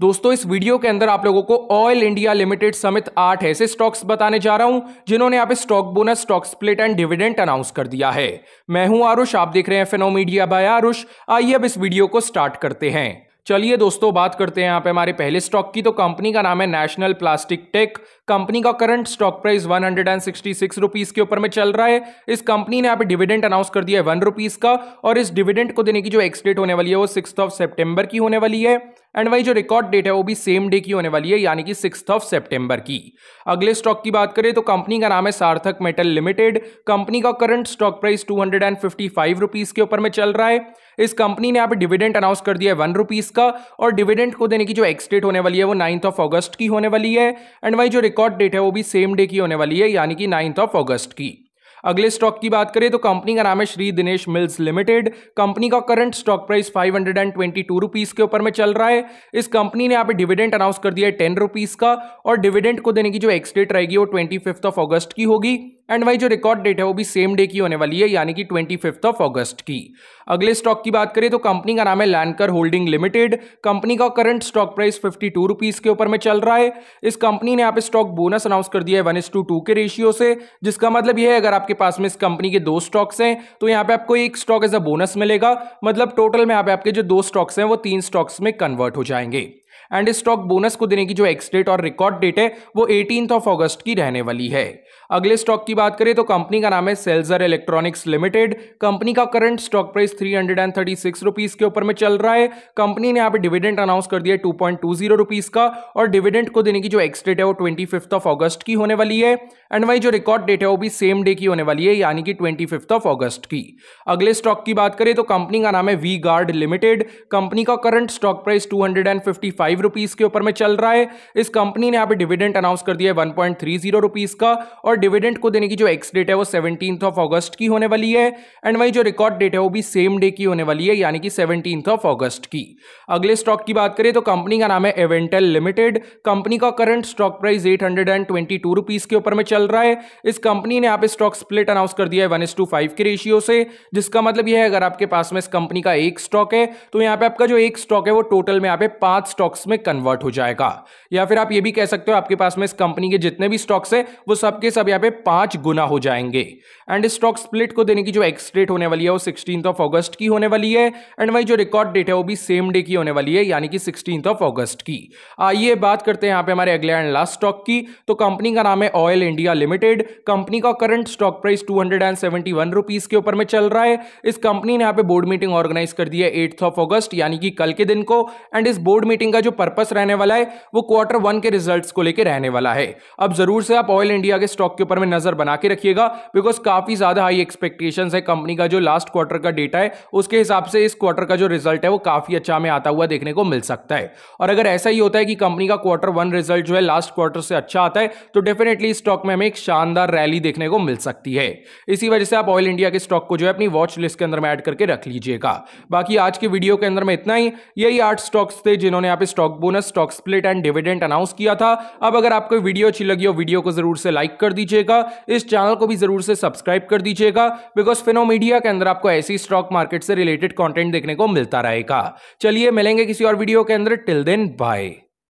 दोस्तों इस वीडियो के अंदर आप लोगों को ऑयल इंडिया लिमिटेड समेत आठ ऐसे स्टॉक्स बताने जा रहा हूं जिन्होंने यहाँ पे stock bonus stock split and dividend announce कर दिया है मैं हूं आरुष आप देख रहे हैं फेनो मीडिया बाय आरुष आइए अब इस वीडियो को स्टार्ट करते हैं चलिए दोस्तों बात करते हैं यहाँ पे हमारे पहले स्टॉक की तो कंपनी का नाम है नेशनल प्लास्टिक टेक कंपनी का current stock price one hundred and sixty six rupees के ऊपर में चल रहा है इस कंपनी ने यहाँ पे डिविडेंड अनाउंस कर दिया है वन रुपीज का और इस डिविडेंड को देने की जो एक्सडेट होने वाली है वो सिक्स ऑफ सेप्टेम्बर की होने वाली है एंड वही जो रिकॉर्ड डेट है वो भी सेम डे की होने वाली है यानी कि सिक्स ऑफ सेप्टेम्बर की अगले स्टॉक की बात करें तो कंपनी का नाम है सार्थक मेटल लिमिटेड कंपनी का current stock price two hundred and fifty five rupees के ऊपर में चल रहा है इस कंपनी ने यहाँ पे डिविडेंड अनाउंस कर दिया है वन रुपीज़ का और डिविडेंड को देने की जो एक्सडेट होने वाली है वो नाइन्थ ऑफ अगस्त की होने वाली है एंड वही जो रिकॉर्ड डेट है वो भी सेम डे की होने वाली है यानी कि नाइन्थ ऑफ अगस्त की अगले स्टॉक की बात करें तो कंपनी का नाम है Shri Dinesh mills limited company का current stock price five hundred and twenty two rupees के ऊपर में चल रहा है इस कंपनी ने यहाँ पे डिविडेंट अनाउंस कर दिया है टेन रुपीज का और डिविडेंट को देने की जो एक्सडेट रहेगी वो ट्वेंटी फिफ्थ ऑफ ऑगस्ट की होगी एंड वाई जो रिकॉर्ड डेट है वो भी सेम डे की होने वाली है यानी कि ट्वेंटी फिफ्थ ऑफ अगस्त की अगले स्टॉक की बात करें तो कंपनी का नाम है लैनकर होल्डिंग लिमिटेड कंपनी का current stock price fifty two rupees के ऊपर में चल रहा है इस कंपनी ने यहाँ पे स्टॉक बोनस अनाउंस कर दिया है वन एस टू टू के रेशियो से जिसका मतलब यह है अगर आपके पास में इस कंपनी के दो स्टॉक्स हैं तो यहाँ पे आपको एक स्टॉक एज अ बोनस मिलेगा मतलब टोटल में यहाँ पे आपके जो दो स्टॉक्स हैं वो तीन स्टॉक्स में कन्वर्ट हो जाएंगे एंड स्टॉक बोनस को देने की जो एक्सडेट और रिकॉर्ड डेट है वो एटीन ऑफ ऑगस्ट की रहने वाली है अगले स्टॉक की बात करें तो कंपनी का नाम है सेल्जर इलेक्ट्रॉनिक्स लिमिटेड कंपनी का current stock price three hundred and thirty six rupees के ऊपर में चल रहा है कंपनी ने यहाँ पे डिविडेंड अनाउंस कर दिया two point two zero rupees का और डिविडेंड को देने की जो एक्सडेट है वो ट्वेंटी फिफ्थ ऑफ ऑगस्ट की होने वाली है एंड वही जो रिकॉर्ड डेट है वो भी सेम डे की होने वाली है यानी कि ट्वेंटी फिफ्थ ऑफ ऑगस्ट की अगले स्टॉक की बात करें तो कंपनी का नाम है वी गार्ड लिमिटेड कंपनी का current stock price two hundred and fifty five five rupees के ऊपर में चल रहा है इस कंपनी ने यहाँ पे डिविडेंड अनाउंस कर दिया है one point three zero rupees का और डिविडेंड को देने की जो एक्स डेट है वो सेवनटीन्थ ऑफ ऑगस्ट की होने वाली है एंड वही जो रिकॉर्ड डेट है वो भी सेम डे की होने वाली है यानी कि सेवनटीन्थ ऑफ ऑगस्ट की अगले स्टॉक की बात करें तो कंपनी का नाम है एवेंटल लिमिटेड कंपनी का current stock price eight hundred and twenty two rupees के ऊपर में चल रहा है इस कंपनी ने यहाँ पे स्टॉक स्प्लिट अनाउंस कर दिया है वन टू फाइव के रेशियो से जिसका मतलब यह है अगर आपके पास में इस कंपनी का एक स्टॉक है तो यहाँ पे आपका जो एक स्टॉक है वो टोटल में यहाँ पे पांच स्टॉक स्टॉक्स में कन्वर्ट हो जाएगा या फिर आप ये भी कह सकते हो आपके पास में इस कंपनी के जितने भी स्टॉक्स हैं वो सबके सब सब यहाँ पे पांच गुना हो जाएंगे एंड स्टॉक स्प्लिट को देने की जो एक्सडेट होने वाली है वो सिक्सटीन ऑफ ऑगस्ट की होने वाली है एंड वही जो रिकॉर्ड डेट है वो भी सेम डे की होने वाली है यानी कि सिक्सटीन ऑफ ऑगस्ट की आइए बात करते हैं यहाँ पे हमारे अगले एंड लास्ट स्टॉक की तो कंपनी का नाम है ऑयल इंडिया लिमिटेड कंपनी का current stock price two hundred के ऊपर में चल रहा है इस कंपनी ने यहाँ पे बोर्ड मीटिंग ऑर्गेनाइज कर दी है एट्थ ऑफ ऑगस्ट यानी कि कल के दिन को एंड इस बोर्ड मीटिंग का जो पर्पस रहने वाला है वो क्वार्टर वन के रिजल्ट को लेकर रहने वाला है अब जरूर से आप ऑयल इंडिया के स्टॉक के ऊपर में नजर बना के रखिएगा बिकॉज काफी ज्यादा हाई एक्सपेक्टेशन है कंपनी का जो लास्ट क्वार्टर का डेटा है उसके हिसाब से इस क्वार्टर का जो रिजल्ट है वो काफी अच्छा में आता हुआ देखने को मिल सकता है और अगर ऐसा ही होता है कि कंपनी का क्वार्टर वन रिजल्ट जो है लास्ट क्वार्टर से अच्छा आता है तो डेफिनेटली स्टॉक में हमें एक शानदार रैली देखने को मिल सकती है इसी वजह से आप ऑयल इंडिया के स्टॉक को जो है अपनी वॉच लिस्ट के अंदर में ऐड करके रख लीजिएगा बाकी आज के वीडियो के अंदर में इतना ही यही आठ स्टॉक्स थे जिन्होंने आप stock bonus stock split and dividend announce किया था अब अगर आपको वीडियो अच्छी लगी हो वीडियो को जरूर से लाइक कर दीजिएगा इस चैनल को भी जरूर से सब्सक्राइब कर दीजिएगा बिकॉज फिनो मीडिया के अंदर आपको ऐसी स्टॉक मार्केट से रिलेटेड कॉन्टेंट देखने को मिलता रहेगा चलिए मिलेंगे किसी और वीडियो के अंदर टिल देन बाय